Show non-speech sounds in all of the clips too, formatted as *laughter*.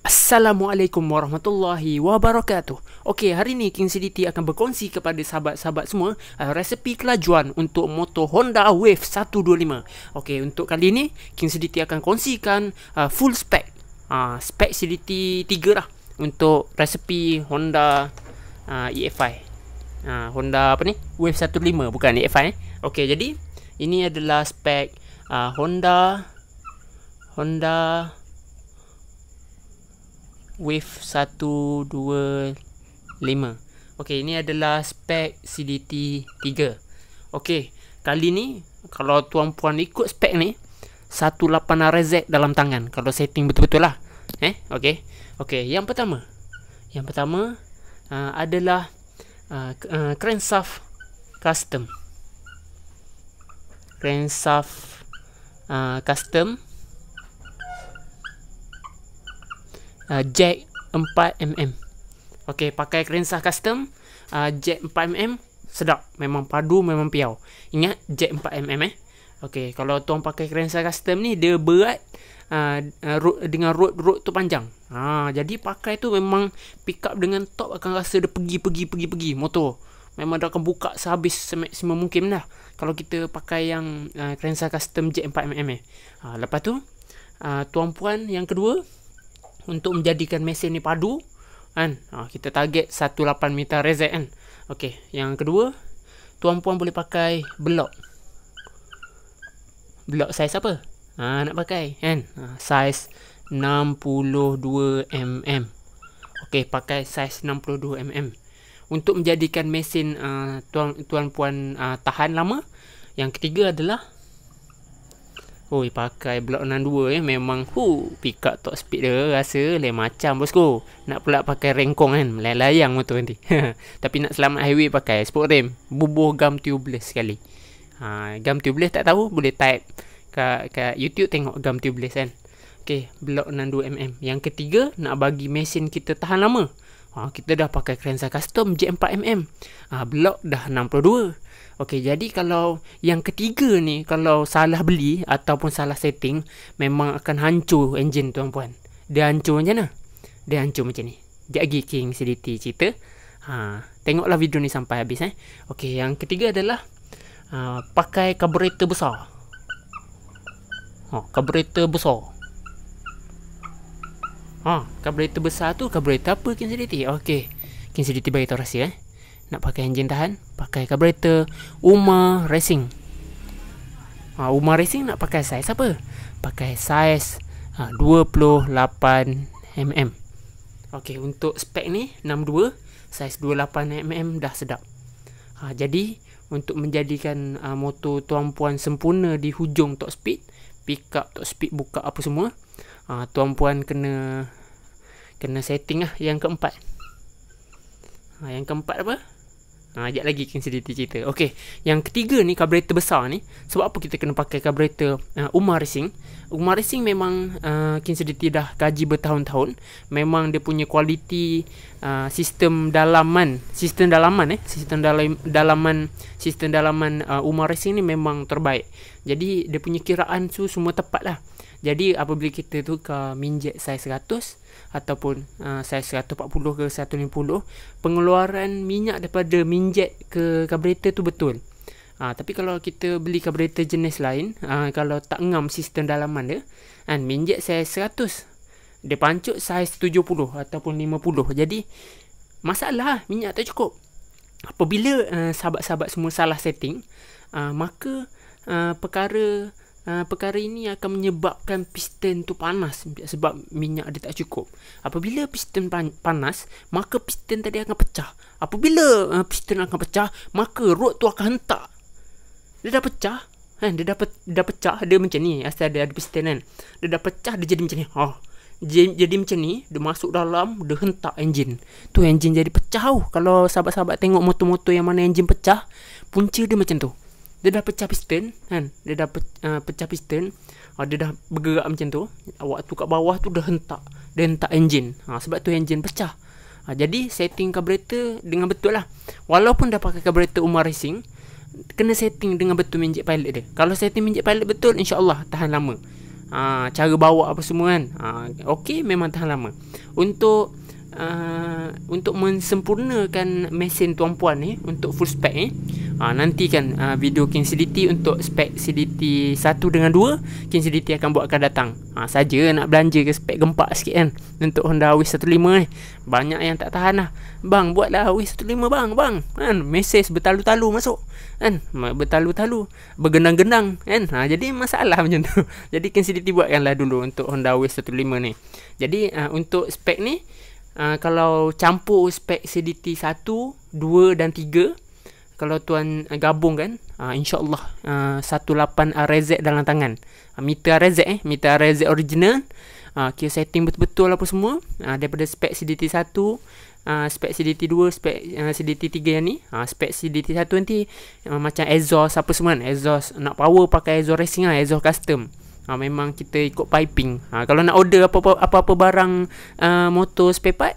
Assalamualaikum warahmatullahi wabarakatuh. Okey, hari ni King CDT akan berkongsi kepada sahabat-sahabat semua uh, resepi kelajuan untuk motor Honda Wave 125. Okey, untuk kali ni King CDT akan kongsikan uh, full spec. Ah, uh, spec CDT 3 lah untuk resepi Honda uh, EFI. Ah, uh, Honda apa ni? Wave 125 bukan EFI eh. Okey, jadi ini adalah spec uh, Honda Honda Wave 125 Okey, ini adalah spek CDT 3 Okey, kali ni Kalau tuan-puan ikut spek ni 18RZ dalam tangan Kalau setting betul-betul lah Eh, okey Okey, yang pertama Yang pertama uh, Adalah uh, uh, Crankshaft Custom Crankshaft uh, Custom Custom uh, jack 4mm Okay, pakai kerensa custom uh, Jack 4mm Sedap Memang padu Memang piau Ingat Jack 4mm eh Okay Kalau tuan pakai kerensa custom ni Dia berat uh, uh road, Dengan road Road tu panjang ha, Jadi pakai tu memang Pick up dengan top Akan rasa dia pergi Pergi Pergi Pergi Motor Memang dah akan buka Sehabis semaksimum mungkin dah Kalau kita pakai yang uh, Kerensa custom Jack 4mm eh ha, Lepas tu uh, Tuan puan yang kedua untuk menjadikan mesin ni padu kan ha, kita target 18 meter rez kan okey yang kedua tuan-puan boleh pakai blok blok saiz apa ha, nak pakai kan ha, saiz 62 mm okey pakai saiz 62 mm untuk menjadikan mesin uh, tuan tuan puan uh, tahan lama yang ketiga adalah Oi pakai blok 62 eh memang hu pick up top speed dia rasa lain macam bosku. Nak pula pakai rengkong kan melayang motor nanti. *laughs* Tapi nak selamat highway pakai sport rim, bubuh gam tubeless sekali. Ha gam tubeless tak tahu boleh type kat, kat YouTube tengok gam tubeless kan. Okey, blok 62 mm. Yang ketiga nak bagi mesin kita tahan lama. Ha, kita dah pakai kerensa custom J4MM. Ha, blok dah 62. Okey, jadi kalau yang ketiga ni, kalau salah beli ataupun salah setting, memang akan hancur enjin tuan-puan. Dia hancur macam mana? Dia hancur macam ni. Sekejap lagi King CDT cerita. Ha, tengoklah video ni sampai habis. Eh. Okey, yang ketiga adalah uh, pakai carburetor besar. Ha, carburetor besar. Ha, carburetor besar tu carburetor apa King City? Okey. King City bagi tahu rahsia eh. Nak pakai enjin tahan, pakai carburetor Uma Racing. Ha, Uma Racing nak pakai saiz apa? Pakai saiz ha, 28 mm. Okey, untuk spek ni 62, saiz 28 mm dah sedap. Ha, jadi untuk menjadikan uh, motor tuan puan sempurna di hujung top speed, pick up top speed buka apa semua, ha, ah, tuan puan kena kena setting lah yang keempat ha, yang keempat apa Ha, sekejap lagi kena sediakan cerita Okay Yang ketiga ni Carburetor besar ni Sebab apa kita kena pakai Carburetor uh, Umar Racing Umar Racing memang uh, Kena sediakan dah Gaji bertahun-tahun Memang dia punya Kualiti uh, Sistem dalaman Sistem dalaman eh Sistem dalaman Sistem dalaman uh, Umar Racing ni memang terbaik Jadi Dia punya kiraan tu Semua tepat lah jadi apabila kita tukar minjet saiz 100 ataupun uh, saiz 140 ke 150, pengeluaran minyak daripada minjet ke carburetor tu betul. Ha, tapi kalau kita beli carburetor jenis lain, ha, kalau tak ngam sistem dalaman dia, kan, minjet saiz 100. Dia pancut saiz 70 ataupun 50. Jadi, masalah minyak tak cukup. Apabila uh, sahabat-sahabat semua salah setting, uh, maka uh, perkara Ah, perkara ini akan menyebabkan piston tu panas sebab minyak dia tak cukup. Apabila piston panas, maka piston tadi akan pecah. Apabila uh, piston akan pecah, maka rod tu akan hentak. Dia dah pecah. Kan? Dia, dah pe- dia dah pecah, dia macam ni. Asal dia ada piston kan. Dia dah pecah, dia jadi macam ni. Oh. Jadi, jadi macam ni, dia masuk dalam, dia hentak enjin. Tu enjin jadi pecah. Oh. Kalau sahabat-sahabat tengok motor-motor yang mana enjin pecah, punca dia macam tu dia dah pecah piston kan dia dah pecah, uh, pecah piston uh, dia dah bergerak macam tu waktu kat bawah tu dah hentak dia hentak enjin ha, sebab tu enjin pecah ha, jadi setting carburetor dengan betul lah walaupun dah pakai carburetor Umar Racing kena setting dengan betul minjek pilot dia kalau setting minjek pilot betul insyaAllah tahan lama ha, cara bawa apa semua kan ha, ok memang tahan lama untuk uh, untuk mensempurnakan mesin tuan puan ni eh, untuk full spec ni eh. Ah, ha, nanti kan uh, ah, video King CDT untuk spec CDT 1 dengan 2 King CDT akan buat akan datang ha, saja nak belanja ke spec gempak sikit kan untuk Honda Wiz 15 ni eh. banyak yang tak tahan lah bang buatlah Wiz 15 bang bang kan mesej bertalu-talu masuk kan bertalu-talu bergendang genang. kan ha, jadi masalah *laughs* macam tu jadi King CDT buatkanlah dulu untuk Honda Wiz 15 ni jadi uh, untuk spec ni Ah, kalau campur spek CDT 1, 2 dan 3 kalau tuan ah, gabung kan uh, insyaallah uh, 18 RZ dalam tangan uh, meter RZ eh meter RZ original uh, kira setting betul-betul lah apa semua uh, daripada spek CDT 1 Uh, spek CDT2 spek uh, CDT3 yang ni uh, spek CDT1 nanti uh, macam exhaust apa semua kan exhaust nak power pakai exhaust racing lah exhaust custom ha, Memang kita ikut piping ha, Kalau nak order apa-apa, barang uh, motor spare part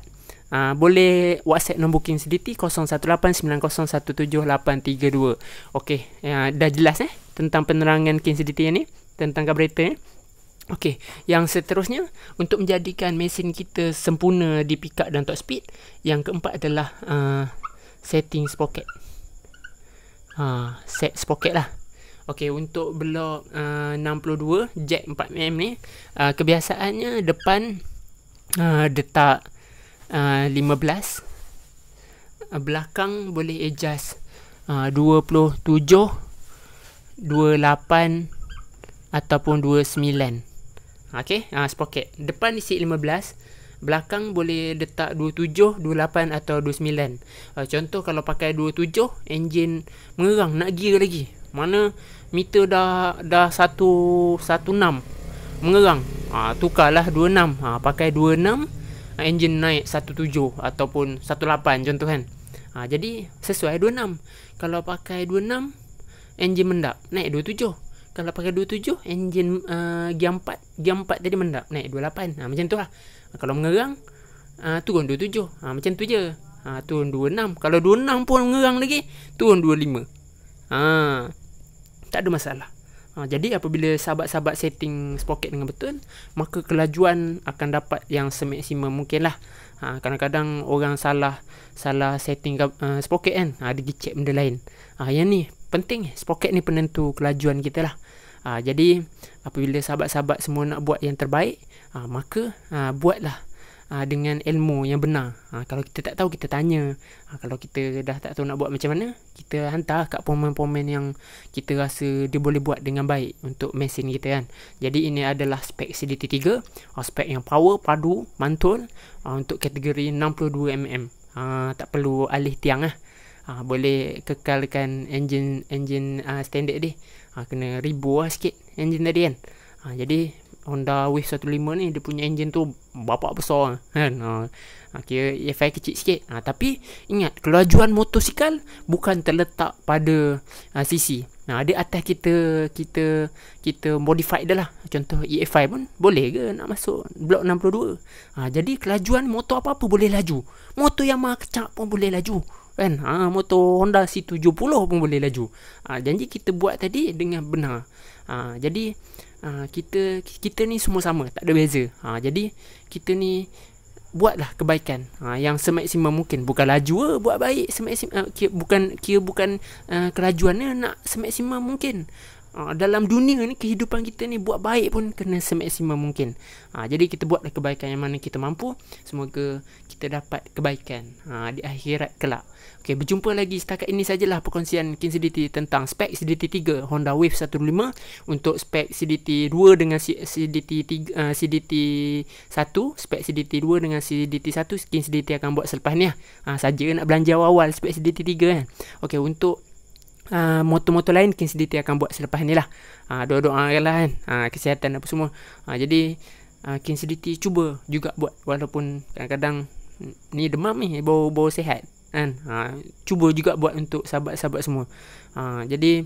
Uh, boleh WhatsApp nombor booking sediti 0189017832. Okey, uh, dah jelas eh tentang penerangan King sediti ni tentang carburetor eh. Okey, yang seterusnya untuk menjadikan mesin kita sempurna di pickup dan top speed, yang keempat adalah uh, setting sprocket. Ha, set sprocket lah. Okey untuk blok uh, 62 jack 4mm ni uh, kebiasaannya depan uh, detak uh, 15 uh, belakang boleh adjust uh, 27 28 ataupun 29 okey uh, sprocket depan isi 15 Belakang boleh letak 27, 28 atau 29 uh, Contoh kalau pakai 27 Enjin mengerang nak gear lagi mana meter dah dah 116 mengerang ha, tukarlah 26 ha, pakai 26 engine naik 17 ataupun 18 contoh kan ha, jadi sesuai 26 kalau pakai 26 engine mendap naik 27 kalau pakai 27 enjin uh, gear 4 gear 4 tadi mendap naik 28 ha, macam tu lah ha, kalau mengerang uh, turun 27 ha, macam tu je ha, turun 26 kalau 26 pun mengerang lagi turun 25 ha tak ada masalah. Ha, jadi apabila sahabat-sahabat setting sprocket dengan betul, maka kelajuan akan dapat yang semaksimum mungkin lah. Ha, kadang-kadang orang salah salah setting uh, eh, sprocket kan, ha, dia cek benda lain. Ha, yang ni penting, sprocket ni penentu kelajuan kita lah. Ha, jadi apabila sahabat-sahabat semua nak buat yang terbaik, ha, maka ha, buatlah uh, dengan ilmu yang benar. Uh, kalau kita tak tahu kita tanya. Uh, kalau kita dah tak tahu nak buat macam mana, kita hantar kat pomen-pomen yang kita rasa dia boleh buat dengan baik untuk mesin kita kan. Jadi ini adalah spek CDT3, uh, spek yang power padu mantul uh, untuk kategori 62mm. Uh, tak perlu alih tiang lah. Uh, boleh kekalkan engine engine uh, standard dia. Uh, kena ribu lah sikit engine tadi kan. Uh, jadi Honda Wave 15 ni dia punya enjin tu bapak besar kan. Ha, ha kira EFI kecil sikit. Ha tapi ingat kelajuan motosikal bukan terletak pada ha, CC. Ha dia atas kita kita kita modify dia lah. Contoh EFI pun boleh ke nak masuk blok 62. Ha jadi kelajuan motor apa-apa boleh laju. Motor Yamaha kecak pun boleh laju kan ha, motor Honda C70 pun boleh laju ha, janji kita buat tadi dengan benar ha, jadi ha, kita kita ni semua sama tak ada beza ha, jadi kita ni buatlah kebaikan ha, yang semaksimum mungkin bukan laju buat baik semaksimum uh, ha, bukan kira bukan uh, ha, kelajuan nak semaksimum mungkin Ha, dalam dunia ni kehidupan kita ni buat baik pun kena semaksimum mungkin. Ha, jadi kita buatlah kebaikan yang mana kita mampu. Semoga kita dapat kebaikan ha, di akhirat kelak. Okey, berjumpa lagi setakat ini sajalah perkongsian King CDT tentang spek CDT 3 Honda Wave 15 untuk spek CDT 2 dengan CDT 3 CDT 1, spek CDT 2 dengan CDT 1 King CDT akan buat selepas ni lah. Ha, saja nak belanja awal-awal spek CDT 3 kan. Okey, untuk uh, motor-motor lain Kings DT akan buat selepas ni lah uh, Doa-doa lah kan uh, Kesihatan apa semua uh, Jadi uh, Kings DT cuba juga buat Walaupun kadang-kadang Ni demam ni Bawa-bawa sehat kan? Uh, cuba juga buat untuk sahabat-sahabat semua uh, Jadi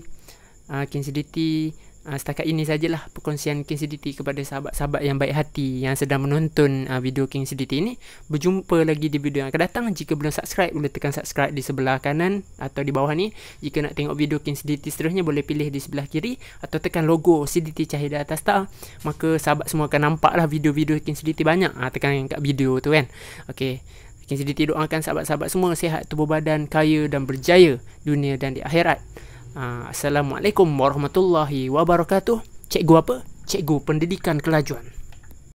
uh, Kings DT uh, setakat ini sajalah perkongsian King City kepada sahabat-sahabat yang baik hati yang sedang menonton uh, video King City ini. Berjumpa lagi di video yang akan datang. Jika belum subscribe, boleh tekan subscribe di sebelah kanan atau di bawah ni. Jika nak tengok video King City seterusnya, boleh pilih di sebelah kiri atau tekan logo City cahaya di atas tak. Maka sahabat semua akan nampaklah video-video King City banyak. Uh, tekan kat video tu kan. Okey. King City doakan sahabat-sahabat semua sehat tubuh badan, kaya dan berjaya dunia dan di akhirat. Ah, Assalamualaikum warahmatullahi wabarakatuh. Cikgu apa? Cikgu pendidikan kelajuan.